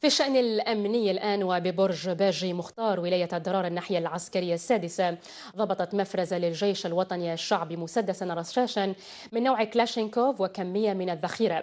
في الشأن الأمني الآن وببرج باجي مختار ولاية الدرار الناحية العسكرية السادسة ضبطت مفرزة للجيش الوطني الشعبي مسدسا رشاشا من نوع كلاشينكوف وكمية من الذخيرة